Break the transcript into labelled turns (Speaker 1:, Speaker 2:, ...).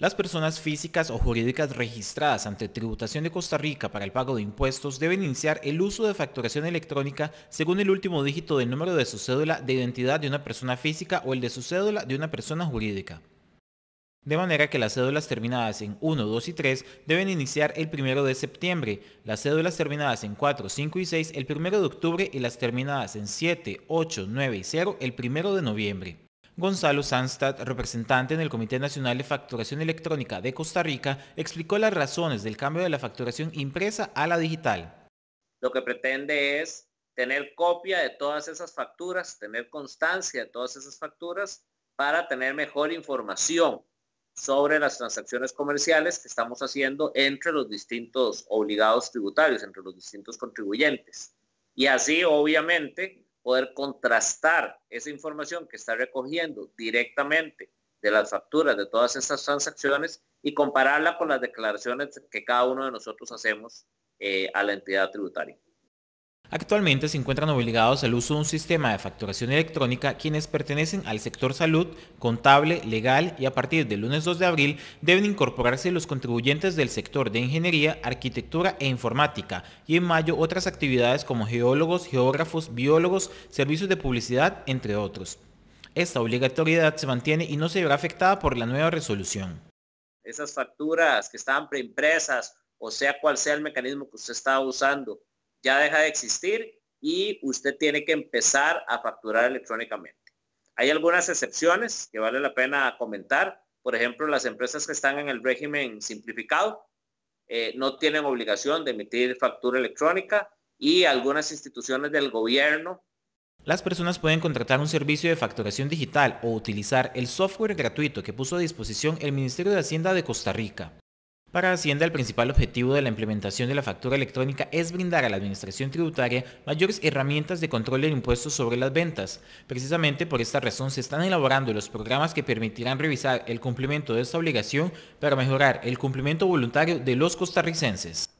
Speaker 1: Las personas físicas o jurídicas registradas ante Tributación de Costa Rica para el pago de impuestos deben iniciar el uso de facturación electrónica según el último dígito del número de su cédula de identidad de una persona física o el de su cédula de una persona jurídica. De manera que las cédulas terminadas en 1, 2 y 3 deben iniciar el 1 de septiembre, las cédulas terminadas en 4, 5 y 6 el 1 de octubre y las terminadas en 7, 8, 9 y 0 el 1 de noviembre. Gonzalo Sanstad, representante en el Comité Nacional de Facturación Electrónica de Costa Rica, explicó las razones del cambio de la facturación impresa a la digital.
Speaker 2: Lo que pretende es tener copia de todas esas facturas, tener constancia de todas esas facturas para tener mejor información sobre las transacciones comerciales que estamos haciendo entre los distintos obligados tributarios, entre los distintos contribuyentes. Y así, obviamente, poder contrastar esa información que está recogiendo directamente de las facturas de todas esas transacciones y compararla con las declaraciones que cada uno de nosotros hacemos eh, a la entidad tributaria.
Speaker 1: Actualmente se encuentran obligados al uso de un sistema de facturación electrónica quienes pertenecen al sector salud, contable, legal y a partir del lunes 2 de abril deben incorporarse los contribuyentes del sector de ingeniería, arquitectura e informática y en mayo otras actividades como geólogos, geógrafos, biólogos, servicios de publicidad, entre otros. Esta obligatoriedad se mantiene y no se verá afectada por la nueva resolución.
Speaker 2: Esas facturas que estaban preimpresas, o sea cual sea el mecanismo que usted estaba usando, ya deja de existir y usted tiene que empezar a facturar electrónicamente. Hay algunas excepciones que vale la pena comentar. Por ejemplo, las empresas que están en el régimen simplificado eh, no tienen obligación de emitir factura electrónica y algunas instituciones del gobierno
Speaker 1: las personas pueden contratar un servicio de facturación digital o utilizar el software gratuito que puso a disposición el Ministerio de Hacienda de Costa Rica. Para Hacienda, el principal objetivo de la implementación de la factura electrónica es brindar a la Administración Tributaria mayores herramientas de control del impuesto sobre las ventas. Precisamente por esta razón se están elaborando los programas que permitirán revisar el cumplimiento de esta obligación para mejorar el cumplimiento voluntario de los costarricenses.